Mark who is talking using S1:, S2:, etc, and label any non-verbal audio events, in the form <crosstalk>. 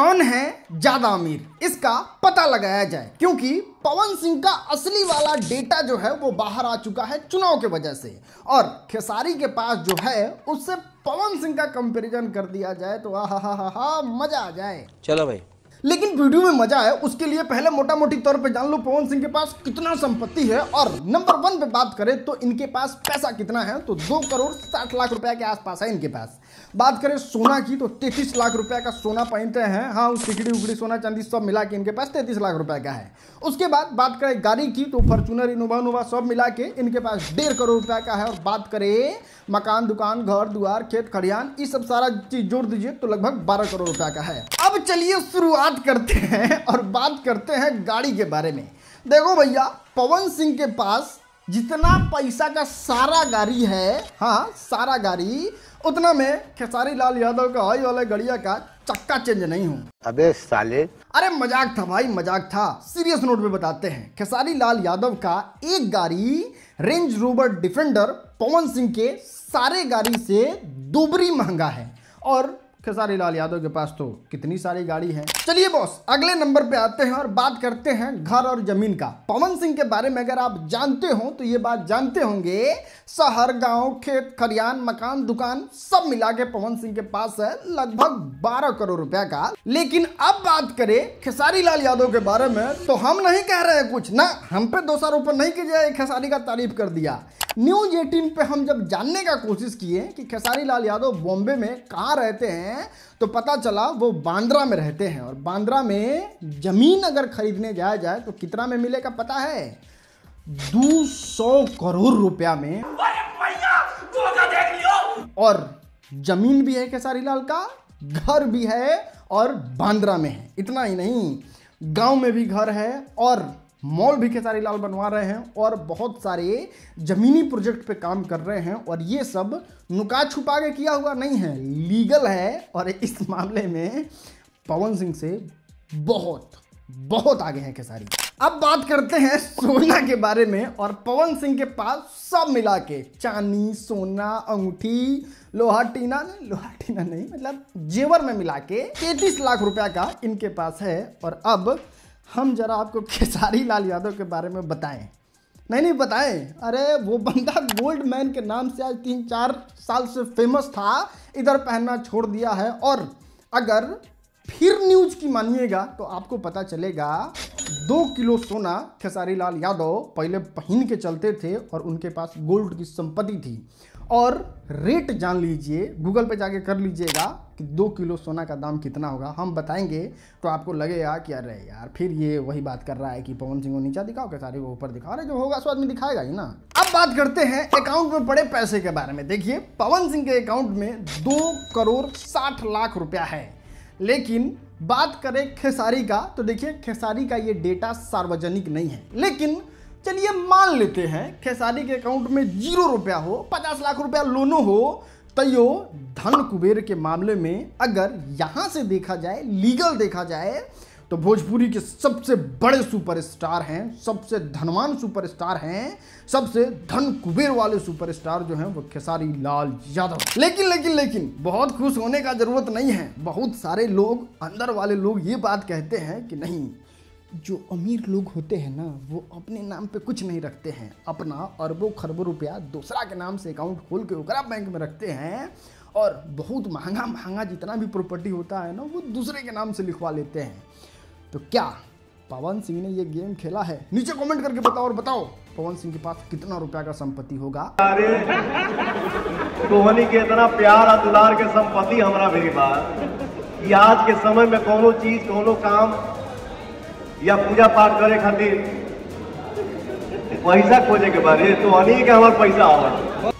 S1: कौन है ज्यादा अमीर इसका पता लगाया जाए क्योंकि पवन सिंह का असली वाला डेटा जो है वो बाहर आ चुका है चुनाव के वजह से और खेसारी के पास जो है उससे पवन सिंह का कंपैरिजन कर दिया जाए तो हा हा हा हा मजा आ जाए चलो भाई लेकिन वीडियो में मजा है उसके लिए पहले मोटा मोटी तौर पे जान लो पवन सिंह के पास कितना संपत्ति है और नंबर वन पे बात करें तो इनके पास पैसा कितना है तो दो करोड़ साठ लाख रुपया के आसपास है इनके पास बात करें सोना की तो तैतीस लाख रुपया का सोना पहनते हैं हाँ सिकड़ी उकड़ी सोना चांदी सब मिला के इनके पास तैतीस लाख रुपया का है उसके बाद बात करें गाड़ी की तो फॉर्चूनर इनोवा उनोवा सब मिला के इनके पास डेढ़ करोड़ रुपया का है और बात करें मकान दुकान घर दुआर खेत खड़ियान ये सब सारा चीज जोड़ दीजिए तो लगभग बारह करोड़ रुपया का है अब चलिए शुरुआत बात करते हैं और बात करते हैं गाड़ी के बारे में देखो भैया पवन सिंह के पास जितना पैसा का सारा गाड़ी है हाँ सारा गाड़ी उतना में खेसारी लाल यादव का हाई वाला गड़िया का चक्का चेंज नहीं हूँ अबे साले अरे मजाक था भाई मजाक था सीरियस नोट में बताते हैं खेसारी लाल यादव का एक गाड़ी Range Rover Defender Pawan Singh के सारे गाड़ी से दोबरी महंगा है और खेसारी लाल यादव के पास तो कितनी सारी गाड़ी है चलिए बॉस अगले नंबर पे आते हैं और बात करते हैं घर और जमीन का पवन सिंह के बारे में अगर आप जानते हो तो ये बात जानते होंगे शहर गांव खेत खरियान मकान दुकान सब मिला के पवन सिंह के पास है लगभग 12 करोड़ रुपया का लेकिन अब बात करें खेसारी लाल यादव के बारे में तो हम नहीं कह रहे कुछ ना हम पे दोषारोपण नहीं किया खेसारी का तारीफ कर दिया न्यूज एटीन पे हम जब जानने का कोशिश किए कि खेसारी लाल यादव बॉम्बे में कहाँ रहते हैं तो पता चला वो बांद्रा में रहते हैं और बांद्रा में ज़मीन अगर खरीदने जाया जाए तो कितना में मिलेगा पता है दो सौ करोड़ रुपया में तो और जमीन भी है खेसारी लाल का घर भी है और बांद्रा में है इतना ही नहीं गांव में भी घर है और मॉल भी खेसारी लाल बनवा रहे हैं और बहुत सारे ज़मीनी प्रोजेक्ट पे काम कर रहे हैं और ये सब नुका छुपा के किया हुआ नहीं है लीगल है और इस मामले में पवन सिंह से बहुत बहुत आगे हैं खेसारी अब बात करते हैं सोना के बारे में और पवन सिंह के पास सब मिला के चांदी सोना अंगूठी लोहा टीना लोहा टीना नहीं मतलब जेवर में मिला के तैतीस लाख रुपया का इनके पास है और अब हम जरा आपको <laughs> खेसारी लाल यादव के बारे में बताएं नहीं नहीं बताएं अरे वो बंदा गोल्ड मैन के नाम से आज तीन चार साल से फेमस था इधर पहनना छोड़ दिया है और अगर फिर न्यूज की मानिएगा तो आपको पता चलेगा दो किलो सोना खेसारी लाल यादव पहले पहन के चलते थे और उनके पास गोल्ड की संपत्ति थी और रेट जान लीजिए गूगल पे जाके कर लीजिएगा कि दो किलो सोना का दाम कितना होगा हम बताएंगे तो आपको लगेगा कि अरे यार फिर ये वही बात कर रहा है कि पवन सिंह को नीचा दिखाओ के सारे को ऊपर दिखाओ अरे जो होगा सो आदमी दिखाएगा ही ना अब बात करते हैं अकाउंट में पड़े पैसे के बारे में देखिए पवन सिंह के अकाउंट में दो करोड़ साठ लाख रुपया है लेकिन बात करें खेसारी का तो देखिए खेसारी का ये डेटा सार्वजनिक नहीं है लेकिन चलिए मान लेते हैं खेसारी के अकाउंट में जीरो रुपया हो पचास लाख रुपया लोनो हो तयो धन कुबेर के मामले में अगर यहाँ से देखा जाए लीगल देखा जाए तो भोजपुरी के सबसे बड़े सुपरस्टार हैं सबसे धनवान सुपरस्टार हैं सबसे धन कुबेर वाले सुपरस्टार जो हैं वो खेसारी लाल यादव लेकिन लेकिन लेकिन बहुत खुश होने का जरूरत नहीं है बहुत सारे लोग अंदर वाले लोग ये बात कहते हैं कि नहीं जो अमीर लोग होते हैं ना वो अपने नाम पे कुछ नहीं रखते हैं अपना अरबों खरबों रुपया दूसरा के नाम से अकाउंट खोल के ओकरा बैंक में रखते हैं और बहुत महंगा महंगा जितना भी प्रॉपर्टी होता है ना वो दूसरे के नाम से लिखवा लेते हैं तो क्या पवन सिंह ने ये गेम खेला है नीचे कमेंट करके बताओ और बताओ पवन सिंह के पास कितना रुपया का संपत्ति होगा अरे
S2: कोहनी के इतना प्यार दुलार
S1: के संपत्ति हमारा मेरी बात आज के समय में कोनो चीज कोनो काम या पूजा पाठ करे खातिर पैसा खोजे के बारे तो अनेक हमारे पैसा आवा